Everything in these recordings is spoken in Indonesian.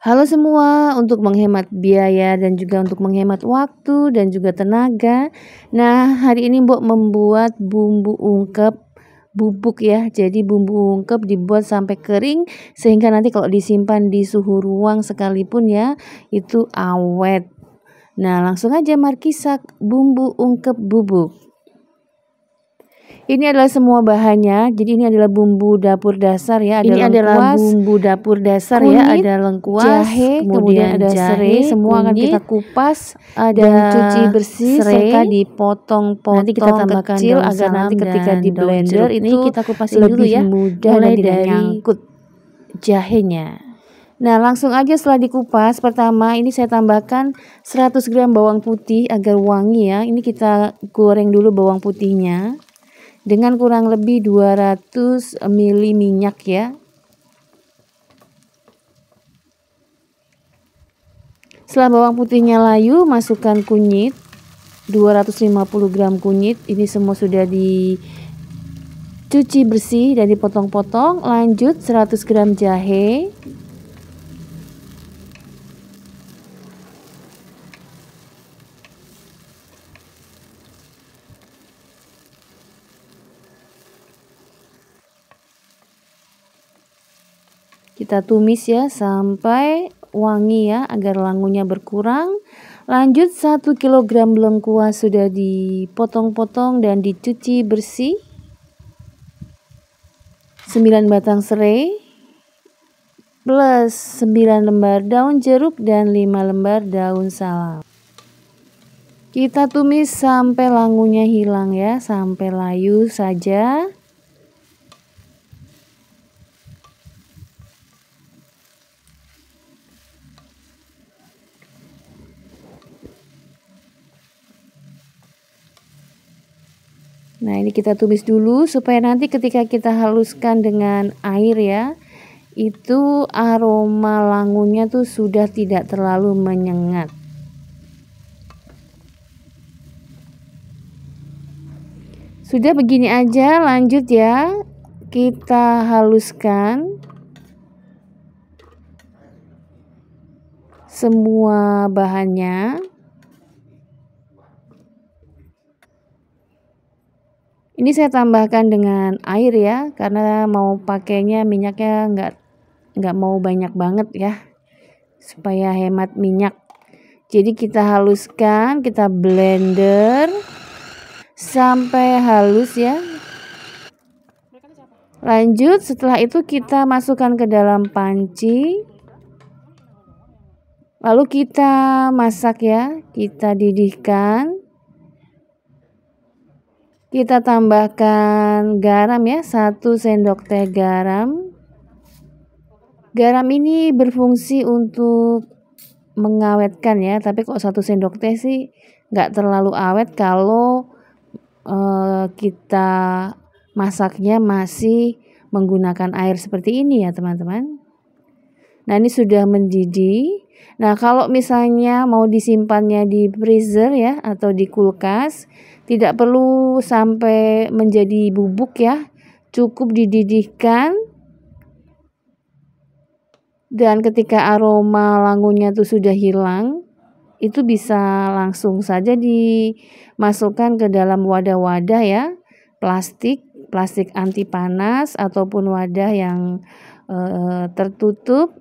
Halo semua, untuk menghemat biaya dan juga untuk menghemat waktu dan juga tenaga. Nah, hari ini Mbok membuat bumbu ungkep bubuk ya. Jadi bumbu ungkep dibuat sampai kering sehingga nanti kalau disimpan di suhu ruang sekalipun ya, itu awet. Nah, langsung aja Markisak bumbu ungkep bubuk. Ini adalah semua bahannya. Jadi ini adalah bumbu dapur dasar ya. Ada ini lengkuas, adalah bumbu dapur dasar ya. kunyit, ya. Ada lengkuas, jahe, kemudian, kemudian ada jahe, serai. Semua kunyit, akan kita kupas ada dan cuci bersih serai, serta dipotong-potong nanti kita tambahkan kecil agar nanti ketika di blender ini kita kupasin lebih dulu ya. Mudah mulai dan dari nyangkut jahenya. Nah, langsung aja setelah dikupas, pertama ini saya tambahkan 100 gram bawang putih agar wangi ya. Ini kita goreng dulu bawang putihnya dengan kurang lebih 200 ml minyak ya. Setelah bawang putihnya layu, masukkan kunyit 250 gram kunyit. Ini semua sudah dicuci bersih dan dipotong-potong. Lanjut 100 gram jahe. Kita tumis ya sampai wangi ya agar langunya berkurang. Lanjut 1 kg lengkuas sudah dipotong-potong dan dicuci bersih. 9 batang serai plus 9 lembar daun jeruk dan 5 lembar daun salam. Kita tumis sampai langunya hilang ya, sampai layu saja. Nah, ini kita tumis dulu supaya nanti ketika kita haluskan dengan air ya, itu aroma langunya tuh sudah tidak terlalu menyengat. Sudah begini aja, lanjut ya. Kita haluskan semua bahannya. Ini saya tambahkan dengan air ya, karena mau pakainya minyaknya nggak nggak mau banyak banget ya, supaya hemat minyak. Jadi kita haluskan, kita blender sampai halus ya. Lanjut setelah itu kita masukkan ke dalam panci. Lalu kita masak ya, kita didihkan. Kita tambahkan garam ya, satu sendok teh garam. Garam ini berfungsi untuk mengawetkan ya, tapi kok satu sendok teh sih nggak terlalu awet kalau e, kita masaknya masih menggunakan air seperti ini ya teman-teman. Nah ini sudah mendidih, Nah, kalau misalnya mau disimpannya di freezer ya atau di kulkas, tidak perlu sampai menjadi bubuk ya. Cukup dididihkan dan ketika aroma langunya itu sudah hilang, itu bisa langsung saja dimasukkan ke dalam wadah-wadah ya, plastik, plastik anti panas ataupun wadah yang e, tertutup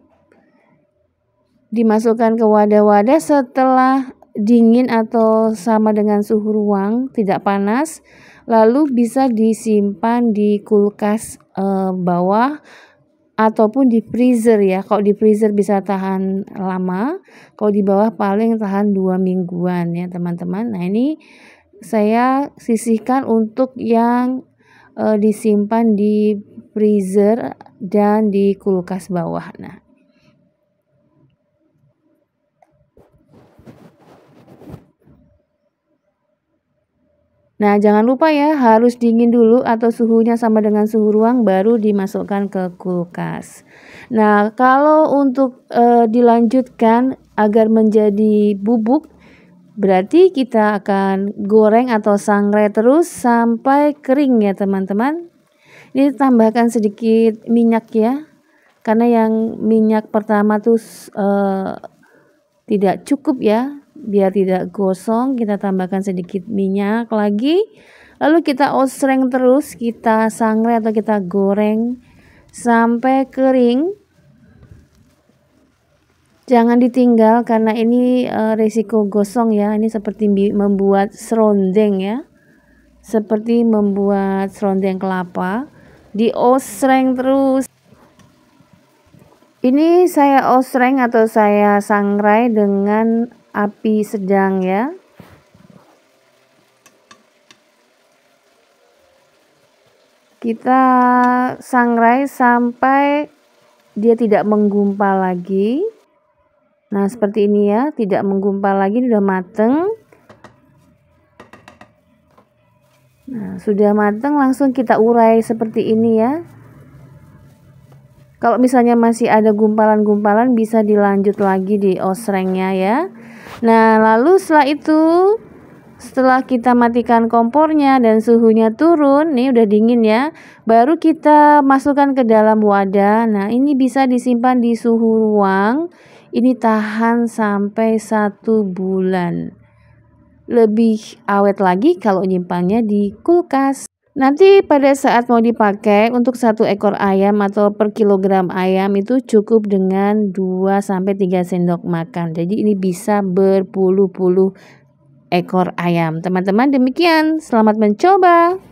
dimasukkan ke wadah-wadah setelah dingin atau sama dengan suhu ruang, tidak panas, lalu bisa disimpan di kulkas e, bawah ataupun di freezer ya. Kalau di freezer bisa tahan lama, kalau di bawah paling tahan dua mingguan ya teman-teman. Nah ini saya sisihkan untuk yang e, disimpan di freezer dan di kulkas bawah. Nah Nah, jangan lupa ya, harus dingin dulu atau suhunya sama dengan suhu ruang baru dimasukkan ke kulkas. Nah, kalau untuk e, dilanjutkan agar menjadi bubuk, berarti kita akan goreng atau sangrai terus sampai kering ya, teman-teman. Ini tambahkan sedikit minyak ya. Karena yang minyak pertama tuh e, tidak cukup ya biar tidak gosong kita tambahkan sedikit minyak lagi lalu kita osreng terus kita sangrai atau kita goreng sampai kering jangan ditinggal karena ini uh, eh, risiko gosong ya ini seperti membuat serondeng ya seperti membuat serondeng kelapa di osreng terus ini saya osreng atau saya sangrai dengan api sedang ya. Kita sangrai sampai dia tidak menggumpal lagi. Nah, seperti ini ya, tidak menggumpal lagi, sudah mateng. Nah, sudah mateng langsung kita urai seperti ini ya. Kalau misalnya masih ada gumpalan-gumpalan bisa dilanjut lagi di osrengnya ya. Nah, lalu setelah itu setelah kita matikan kompornya dan suhunya turun, nih udah dingin ya. Baru kita masukkan ke dalam wadah. Nah, ini bisa disimpan di suhu ruang. Ini tahan sampai satu bulan. Lebih awet lagi kalau nyimpannya di kulkas. Nanti pada saat mau dipakai untuk satu ekor ayam atau per kilogram ayam itu cukup dengan 2 sampai 3 sendok makan. Jadi ini bisa berpuluh-puluh ekor ayam. Teman-teman demikian, selamat mencoba.